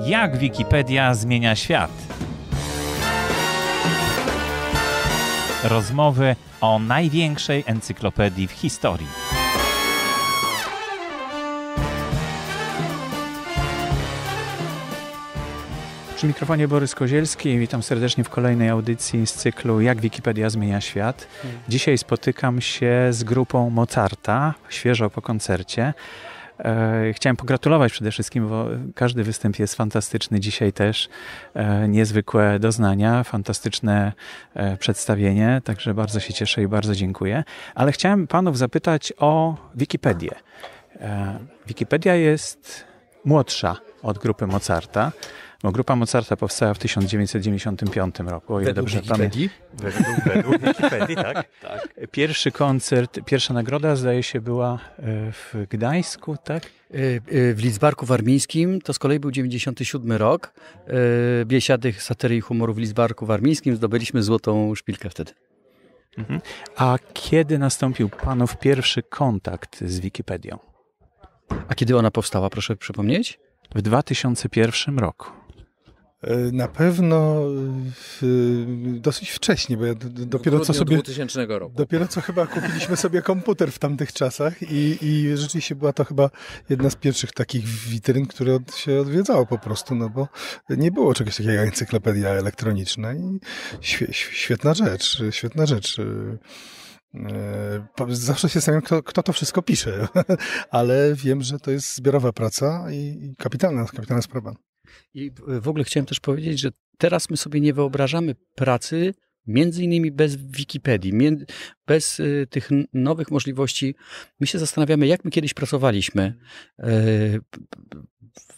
Jak Wikipedia zmienia świat? Rozmowy o największej encyklopedii w historii. Przy mikrofonie Borys Kozielski. Witam serdecznie w kolejnej audycji z cyklu Jak Wikipedia zmienia świat. Mm. Dzisiaj spotykam się z grupą Mozarta, świeżo po koncercie. E, chciałem pogratulować przede wszystkim, bo każdy występ jest fantastyczny dzisiaj też. E, niezwykłe doznania, fantastyczne e, przedstawienie, także bardzo się cieszę i bardzo dziękuję. Ale chciałem panów zapytać o Wikipedię. Wikipedia jest młodsza od grupy Mozarta. Bo no, grupa Mozarta powstała w 1995 roku, o ile według dobrze pamiętam. Według, według Wikipedii, tak? tak. Pierwszy koncert, pierwsza nagroda zdaje się była e, w Gdańsku, tak? E, e, w Lidzbarku Warmińskim, to z kolei był 97 rok. Biesiadych satyry i humoru w Lidzbarku Warmińskim zdobyliśmy złotą szpilkę wtedy. Mhm. A kiedy nastąpił Panów pierwszy kontakt z Wikipedią? A kiedy ona powstała, proszę przypomnieć? W 2001 roku. E, na pewno e, dosyć wcześnie, bo ja dopiero co sobie. 2000 roku. Dopiero co chyba kupiliśmy sobie komputer w tamtych czasach i, i rzeczywiście była to chyba jedna z pierwszych takich witryn, które się odwiedzało po prostu, no bo nie było czegoś takiego jak encyklopedia elektroniczna i świetna rzecz, świetna rzecz. E, zawsze się zastanawiam, kto, kto to wszystko pisze, ale wiem, że to jest zbiorowa praca i kapitalna, kapitalna sprawa. I w ogóle chciałem też powiedzieć, że teraz my sobie nie wyobrażamy pracy między innymi bez Wikipedii, bez y, tych nowych możliwości. My się zastanawiamy, jak my kiedyś pracowaliśmy, y,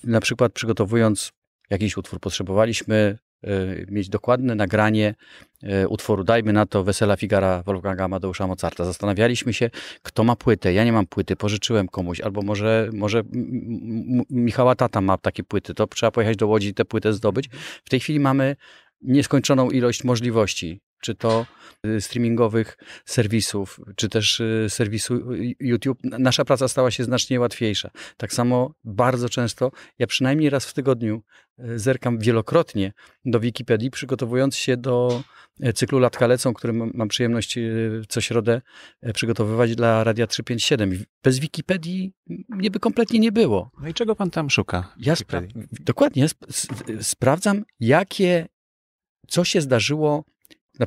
na przykład przygotowując jakiś utwór, potrzebowaliśmy E, mieć dokładne nagranie e, utworu, dajmy na to Wesela Figara Wolfganga Amadeusza Mozarta. Zastanawialiśmy się, kto ma płytę. Ja nie mam płyty, pożyczyłem komuś, albo może, może Michała Tata ma takie płyty, to trzeba pojechać do Łodzi i tę płytę zdobyć. W tej chwili mamy nieskończoną ilość możliwości czy to y, streamingowych serwisów, czy też y, serwisu y, YouTube, nasza praca stała się znacznie łatwiejsza. Tak samo bardzo często, ja przynajmniej raz w tygodniu zerkam wielokrotnie do Wikipedii, przygotowując się do cyklu Latka Lecą, który mam przyjemność co środę przygotowywać dla Radia 357. Bez Wikipedii mnie by kompletnie nie było. No i czego pan tam szuka? Ja spra- dokładnie, sp- sprawdzam, jakie, co się zdarzyło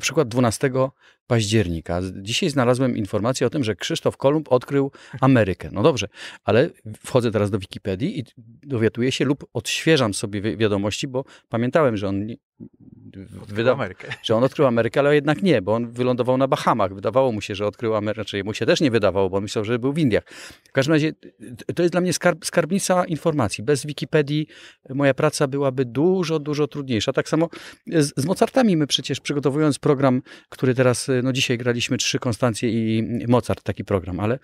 na przykład 12 października. Dzisiaj znalazłem informację o tym, że Krzysztof Kolumb odkrył Amerykę. No dobrze, ale wchodzę teraz do Wikipedii i dowiaduję się lub odświeżam sobie wi wiadomości, bo pamiętałem, że on odkrył Amerykę. że on odkrył Amerykę, ale jednak nie, bo on wylądował na Bahamach. Wydawało mu się, że odkrył Amerykę, znaczy mu się też nie wydawało, bo myślał, że był w Indiach. W każdym razie to jest dla mnie skarb, skarbnica informacji. Bez Wikipedii moja praca byłaby dużo, dużo trudniejsza. Tak samo z, z Mozartami my przecież przygotowując program, który teraz y, no dzisiaj graliśmy trzy Konstancje i Mozart, taki program, ale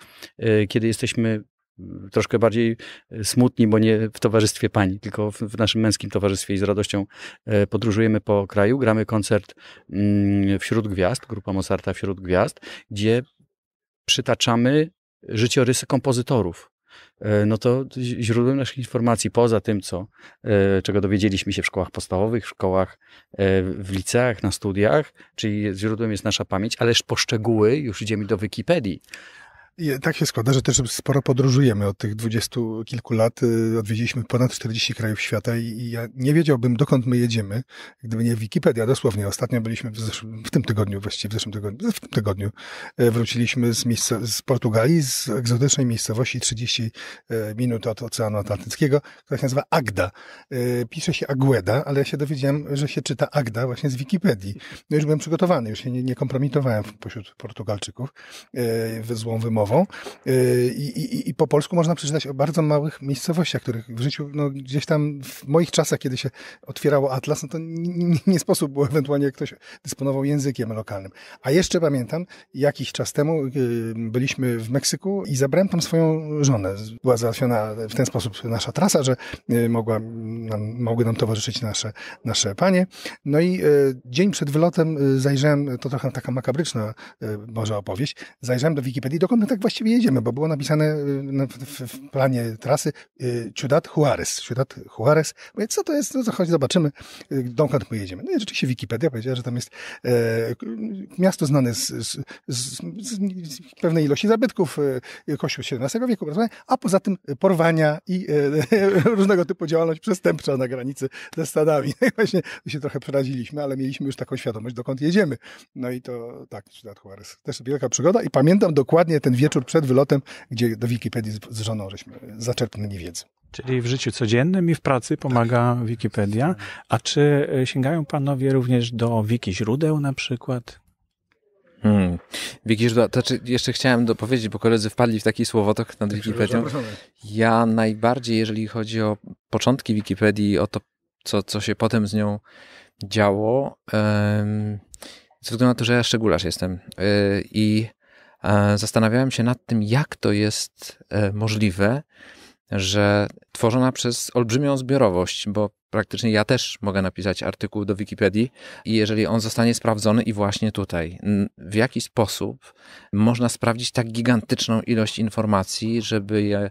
y, kiedy jesteśmy y, troszkę bardziej y, smutni, bo nie w towarzystwie pani, tylko w naszym męskim towarzystwie i z radością podróżujemy po kraju. Gramy koncert mm, wśród gwiazd, grupa Mozarta wśród gwiazd, gdzie przytaczamy życiorysy kompozytorów E, no to źródłem naszych informacji, poza tym, co, e, czego dowiedzieliśmy się w szkołach podstawowych, w szkołach, e, w liceach, na studiach, czyli źródłem jest nasza pamięć, ależ poszczegóły już idziemy do Wikipedii tak się składa, że też sporo podróżujemy. Od tych dwudziestu kilku lat y, odwiedziliśmy ponad 40 krajów świata i ja nie wiedziałbym, dokąd my jedziemy, gdyby nie Wikipedia. Dosłownie ostatnio byliśmy w, zeszłym, w tym tygodniu, właściwie w zeszłym tygodniu, w tym tygodniu y, wróciliśmy z, miejsca, z Portugalii, z egzotycznej miejscowości 30 y, minut od Oceanu Atlantyckiego, która się nazywa Agda. Pisze się Agueda, ale ja się dowiedziałem, że się czyta Agda właśnie z Wikipedii. No już byłem przygotowany, już się nie, nie kompromitowałem pośród Portugalczyków w złą wymowę Y, i, i, i, po polsku można przeczytać o bardzo małych miejscowościach, których w życiu, no gdzieś tam w moich czasach, kiedy się otwierało atlas, no to nie, nie sposób było ewentualnie, jak ktoś dysponował językiem lokalnym. A jeszcze pamiętam, jakiś czas temu y, byliśmy w Meksyku i zabrałem tam swoją żonę. Była załatwiona w ten sposób nasza trasa, że y, mogła nam, mogły nam towarzyszyć nasze, nasze panie. No i dzień przed wylotem zajrzałem, to trochę taka makabryczna może opowieść, zajrzałem do Wikipedii, dokąd tak właściwie jedziemy, bo było napisane y, w, planie trasy y, Ciudad Juarez. Ciudad Juarez. Mówię, co to jest? No, chodź, zobaczymy, y, dokąd my jedziemy. No i rzeczywiście Wikipedia powiedziała, że tam jest e, miasto znane z, z, z, z pewnej ilości zabytków Kościół XVII wieku, a poza tym porwania i e, różnego typu działalność przestępcza na granicy ze Stanami. No i właśnie się trochę przeraziliśmy, ale mieliśmy już taką świadomość, dokąd jedziemy. No i to tak, Ciudad Juarez. Też wielka przygoda i pamiętam dokładnie ten wieczór wieczór przed wylotem, gdzie do Wikipedii z żoną żeśmy zaczerpnęli wiedzę. Czyli w życiu codziennym i w pracy pomaga tak. Wikipedia. A czy e, sięgają panowie również do wiki źródeł na przykład? Hmm. Wiki źródła, to jeszcze chciałem dopowiedzieć, bo koledzy wpadli w taki słowotok nad Wikipedią. Ja najbardziej, jeżeli chodzi o początki Wikipedii, o to, co, co się potem z nią działo, um, ze względu na to, że ja szczególarz jestem y, i E, zastanawiałem się nad tym, jak to jest e, możliwe, że tworzona przez olbrzymią zbiorowość, bo praktycznie ja też mogę napisać artykuł do Wikipedii i jeżeli on zostanie sprawdzony i właśnie tutaj, w jaki sposób można sprawdzić tak gigantyczną ilość informacji, żeby je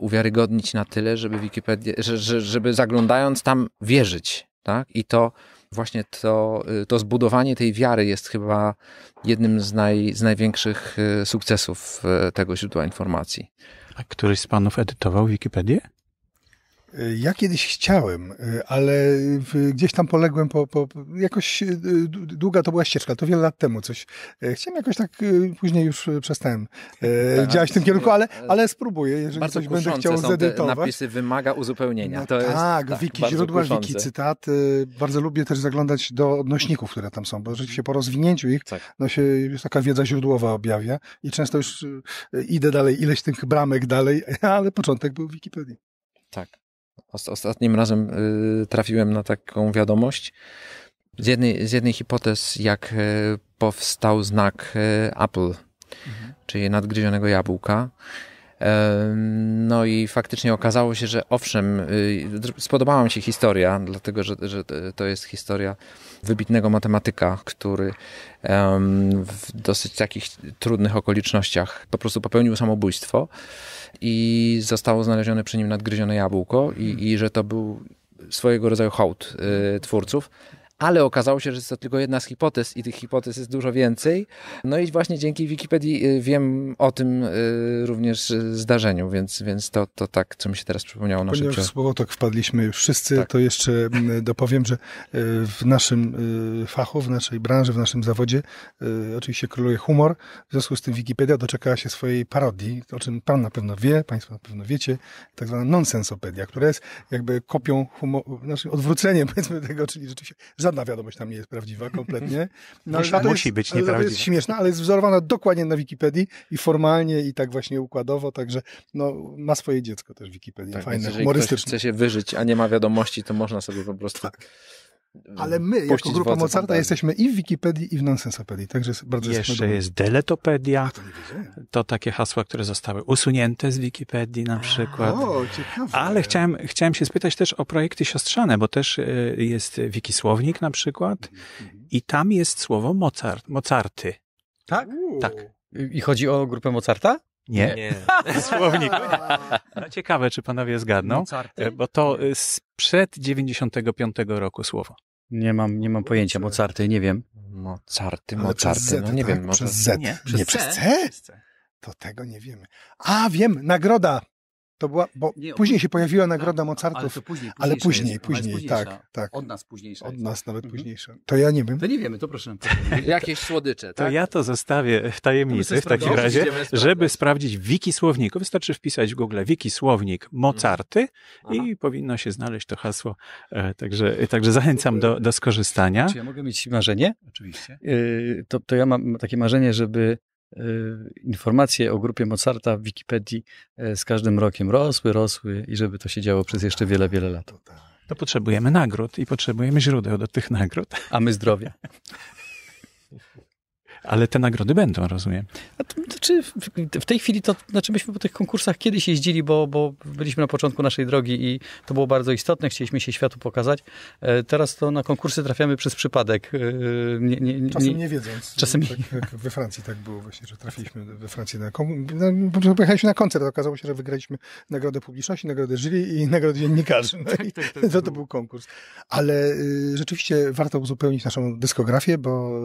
uwiarygodnić na tyle, żeby Wikipedia, żeby zaglądając tam wierzyć, tak? I to właśnie to, y, to zbudowanie tej wiary jest chyba jednym z, naj, z największych y, sukcesów y, tego źródła informacji. A któryś z panów edytował Wikipedię? Y, ja kiedyś chciałem, y, ale gdzieś tam poległem po, po jakoś y, długa to była ścieżka, to wiele lat temu coś. Chciałem jakoś tak, później już przestałem tak, działać w tym kierunku, ale, e, ale spróbuję, jeżeli coś będę chciał są zedytować. Te napisy wymaga uzupełnienia. No jest, tak, tak, wiki źródła, kuszące. wiki cytaty. Bardzo lubię też zaglądać do odnośników, które tam są, bo rzeczywiście po rozwinięciu ich tak. no się już taka wiedza źródłowa objawia i często już idę dalej, ileś tych bramek dalej, ale początek był w Wikipedii. Tak. Ostatnim razem y, trafiłem na taką wiadomość. Z jednej, z jednej hipotez, jak e, powstał znak e, Apple, mhm. czyli nadgryzionego jabłka. No i faktycznie okazało się, że owszem, y, spodobała mi się historia, dlatego że, że to jest historia wybitnego matematyka, który w dosyć takich trudnych okolicznościach po prostu popełnił samobójstwo i zostało znalezione przy nim nadgryzione jabłko i, i że to był swojego rodzaju hołd y, twórców, ale okazało się, że jest to tylko jedna z hipotez i tych hipotez jest dużo więcej. No i właśnie dzięki Wikipedii y, wiem o tym y, również y, zdarzeniu, więc, więc to, to tak, co mi się teraz przypomniało na w słowo tak wpadliśmy wszyscy, tak. to jeszcze mm, dopowiem, że w naszym fachu, w naszej branży, w naszym zawodzie oczywiście króluje humor, w związku z tym Wikipedia doczekała się swojej parodii, o czym pan na pewno wie, państwo na pewno wiecie, tak zwana nonsensopedia, która jest jakby kopią humoru, znaczy odwróceniem powiedzmy tego, czyli rzeczywiście żadna wiadomość tam nie jest prawdziwa kompletnie. No, musi, musi jest, być nieprawdziwa. To jest śmieszna, ale jest wzorowana dokładnie na Wikipedii i formalnie i tak właśnie układowo, także no, ma swoje dziecko też Wikipedia, tak, fajne, humorystyczne. chce się wyżyć, a nie ma wiadomości, to można sobie po prostu... Tak. Ale my, jako grupa Mozarta, podali. jesteśmy i w Wikipedii, i w Nonsensopedii, także bardzo Jeszcze jest deletopedia, to, to, takie hasła, które zostały usunięte z Wikipedii na przykład. O, ciekawe. Ale chciałem, chciałem się spytać też o projekty siostrzane, bo też e, jest Wikisłownik na przykład mhm, mhm. i tam jest słowo Mozart, Mozarty. Tak? Uuu. Tak. I chodzi o grupę Mozarta? Nie. Nie. Słownik. No, ciekawe, czy panowie zgadną, Mozarty? No, e, bo to e, sprzed 95 roku słowo. Nie mam, nie mam pojęcia. Mozarty, nie wiem. Mozarty, Mozarty, Z, no nie tak? wiem. Może... Przez Z. Nie, przez, nie, C? przez C? To tego nie wiemy. A, wiem, nagroda. To była, bo nie, później się pojawiła tak, nagroda tak, Mozartów, ale, później, ale później, później, tak, tak. Od nas późniejsza. Od nas nawet mhm. późniejsza. To ja nie wiem. To nie wiemy, to proszę. Jakieś słodycze, tak? To ja to zostawię w tajemnicy w takim razie, żeby sprawdzić w wikisłowniku. Wystarczy wpisać w Google wikisłownik mhm. Mozarty mhm. i powinno się znaleźć to hasło. E, także, także zachęcam do, do skorzystania. Czy ja mogę mieć marzenie? Oczywiście. E, to, to ja mam takie marzenie, żeby Y, informacje o grupie Mozarta w Wikipedii e, z każdym rokiem rosły, rosły i żeby to się działo przez jeszcze wiele, wiele lat. To tak. potrzebujemy nagród i potrzebujemy źródeł do tych nagród. A my zdrowia. Ale te nagrody będą, rozumiem. To, znaczy, w tej chwili to, znaczy myśmy po tych konkursach kiedyś jeździli, bo, bo byliśmy na początku naszej drogi i to było bardzo istotne, chcieliśmy się światu pokazać. E, teraz to na konkursy trafiamy przez przypadek. E, nie, nie, nie, czasem nie wiedząc. Czasem tak, we Francji tak było właśnie, że trafiliśmy we Francji na pojechaliśmy na koncert, okazało się, że wygraliśmy nagrodę publiczności, nagrodę jury i nagrodę dziennikarzy. No tak, tak, tak, to, tak. to był konkurs. Ale y, rzeczywiście warto uzupełnić naszą dyskografię, bo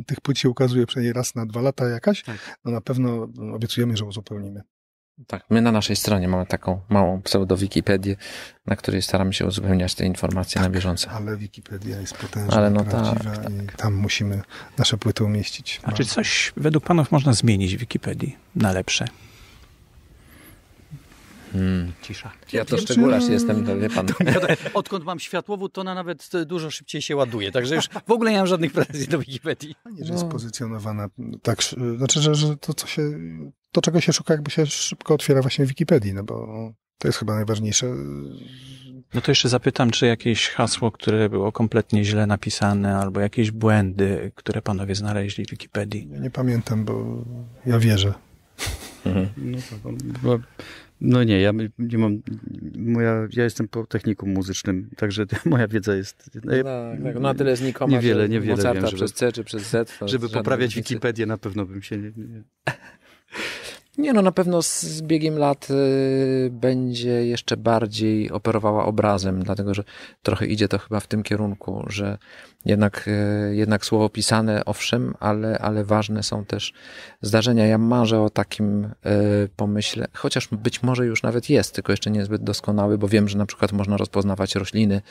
y, tych płyt się ukazuje okazuje przynajmniej raz na dwa lata jakaś, tak. no na pewno obiecujemy, że uzupełnimy. Tak, my na naszej stronie mamy taką małą pseudo-Wikipedię, na której staramy się uzupełniać te informacje tak, na bieżąco. ale Wikipedia jest potężna, ale no tak, prawdziwa tak, i tam musimy nasze płyty umieścić. A czy coś według panów można zmienić w Wikipedii na lepsze? Hmm. Cisza. Ja to szczególasz jestem, to wie pan. Odkąd mam światłowód, to ona nawet dużo szybciej się ładuje, także już w ogóle nie mam żadnych pretensji do Wikipedii. Że no. jest pozycjonowana tak, znaczy, że, że to, co się, to czego się szuka, jakby się szybko otwiera właśnie w Wikipedii, no bo to jest chyba najważniejsze. No to jeszcze zapytam, czy jakieś hasło, które było kompletnie źle napisane, albo jakieś błędy, które panowie znaleźli w Wikipedii? Ja nie pamiętam, bo ja wierzę. Mhm. No tak, bo no nie, ja nie mam, moja, ja jestem po technikum muzycznym, także moja wiedza jest... No, tak, tak na tyle znikoma, niewiele, niewiele Mozarta wiem, żeby, przez C czy przez Z. Żeby poprawiać Wikipedię na pewno bym się... Nie, nie. Nie, no na pewno z biegiem lat y, będzie jeszcze bardziej operowała obrazem, dlatego że trochę idzie to chyba w tym kierunku, że jednak, e, jednak słowo pisane, owszem, ale, ale ważne są też zdarzenia. Ja marzę o takim e, pomyśle, chociaż być może już nawet jest, tylko jeszcze niezbyt doskonały, bo wiem, że na przykład można rozpoznawać rośliny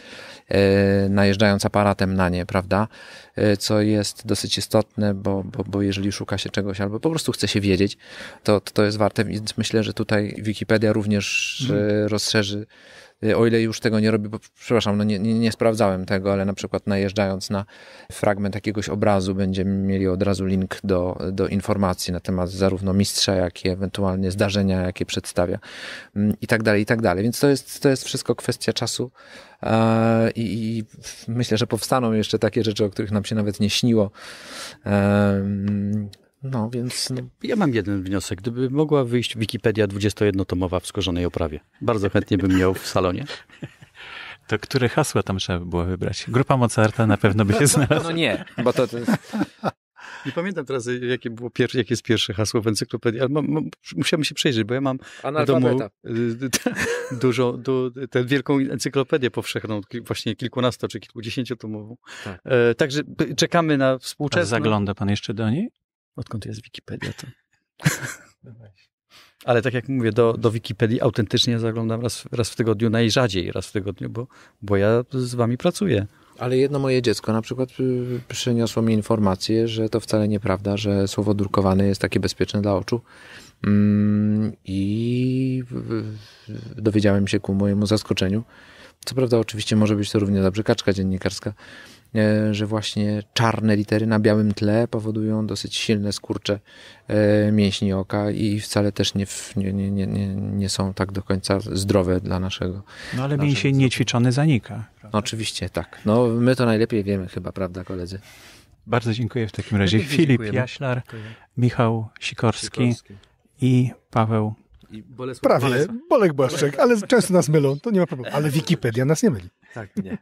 e, najeżdżając aparatem na nie, prawda? Co jest dosyć istotne, bo, bo, bo jeżeli szuka się czegoś albo po prostu chce się wiedzieć, to, to jest warte, więc myślę, że tutaj Wikipedia również mhm. rozszerzy Y, o ile już tego nie robi, bo przepraszam, no nie, nie, nie, sprawdzałem tego, ale na przykład najeżdżając na fragment jakiegoś obrazu, będziemy mieli od razu link do, do informacji na temat zarówno mistrza, jak i ewentualnie zdarzenia, jakie przedstawia mm, i tak dalej, i tak dalej. Więc to jest, to jest wszystko kwestia czasu i, myślę, że powstaną jeszcze takie rzeczy, o których nam się nawet nie śniło. No, więc... No. Ja mam jeden wniosek. Gdyby mogła wyjść Wikipedia 21-tomowa w skorzonej oprawie, bardzo chętnie bym miał w salonie. To które hasła tam trzeba by było wybrać? Grupa Mozarta na pewno by się no, znalazła. No nie, bo to... to jest... Nie pamiętam teraz, jakie, było pierwsze, jakie jest pierwsze hasło w encyklopedii, ale musiałem się przejrzeć, bo ja mam w domu y, dużo, du, tę wielką encyklopedię powszechną, właśnie kilkunasto czy kilkudziesięciotomową. Tak. E, także czekamy na współczesne. zagląda pan jeszcze do niej? Odkąd jest Wikipedia, to. No Ale tak jak mówię, do, do Wikipedii autentycznie zaglądam raz, raz w tygodniu, najrzadziej raz w tygodniu, bo, bo ja z wami pracuję. Ale jedno moje dziecko na przykład y, przyniosło mi informację, że to wcale nieprawda, że słowo drukowane jest takie bezpieczne dla oczu. Mm, I dowiedziałem się ku mojemu zaskoczeniu, co prawda, oczywiście może być to równie dobrze kaczka dziennikarska, e, że właśnie czarne litery na białym tle powodują dosyć silne skurcze e, mięśni oka i wcale też nie, nie, nie, nie, nie są tak do końca zdrowe dla naszego. No ale mięsień niećwiczony zanika. No, prawda? Oczywiście, tak. No my to najlepiej wiemy chyba, prawda koledzy? Bardzo dziękuję w takim razie. Filip Jaślar, Michał Sikorski, Sikorski i Paweł i Bolesław Prawie, Bolesław. Bolek Błaszczyk, ale często nas mylą, to nie ma problemu. Ale Wikipedia nas nie myli. Tak, nie.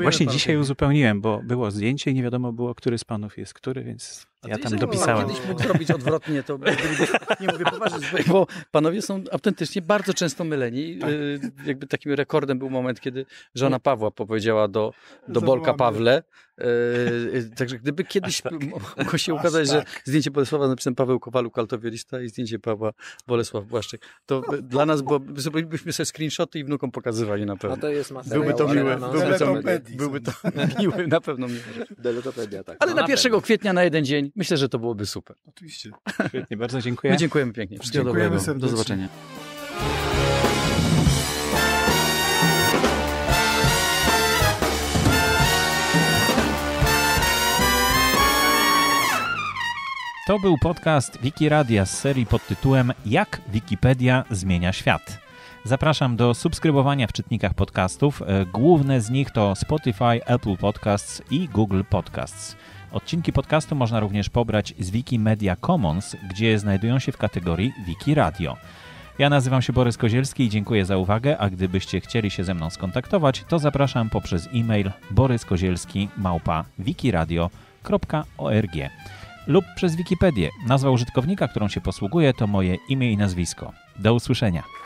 Właśnie dzisiaj uzupełniłem, bo było zdjęcie i nie wiadomo było, który z panów jest który, więc a ja tam dopisałem. Kiedyś mógł zrobić odwrotnie, to nie mówię poważnie. Bo panowie są autentycznie bardzo często myleni. Tak. Y, jakby takim rekordem był moment, kiedy żona Pawła powiedziała do, no do Bolka Pawle. Y, y, także gdyby kiedyś tak. mogło się ukazać, że tak. zdjęcie Bolesława z napisem Paweł Kowalu Kaltowiorista i zdjęcie Pawła Bolesław Błaszczyk, to dla nas było, zrobilibyśmy sobie screenshoty i wnukom pokazywali na pewno. A to jest materiał, byłby to no. miłe. Byłby to, byłby to miły, na pewno miły. Deletopedia, tak. Ale no na 1 kwietnia na jeden dzień myślę, że to byłoby super. Oczywiście. Świetnie, bardzo dziękuję. My dziękujemy pięknie. Wszystkiego dziękujemy dobrego. Serdecznie. Do zobaczenia. To był podcast Wikiradia z serii pod tytułem Jak Wikipedia zmienia świat. Zapraszam do subskrybowania w czytnikach podcastów. E, główne z nich to Spotify, Apple Podcasts i Google Podcasts. Odcinki podcastu można również pobrać z Wikimedia Commons, gdzie znajdują się w kategorii Wiki Radio. Ja nazywam się Borys Kozielski i dziękuję za uwagę, a gdybyście chcieli się ze mną skontaktować, to zapraszam poprzez e-mail boryskozielski@wikiradio.org lub przez Wikipedię. Nazwa użytkownika, którą się posługuje, to moje imię i nazwisko. Do usłyszenia.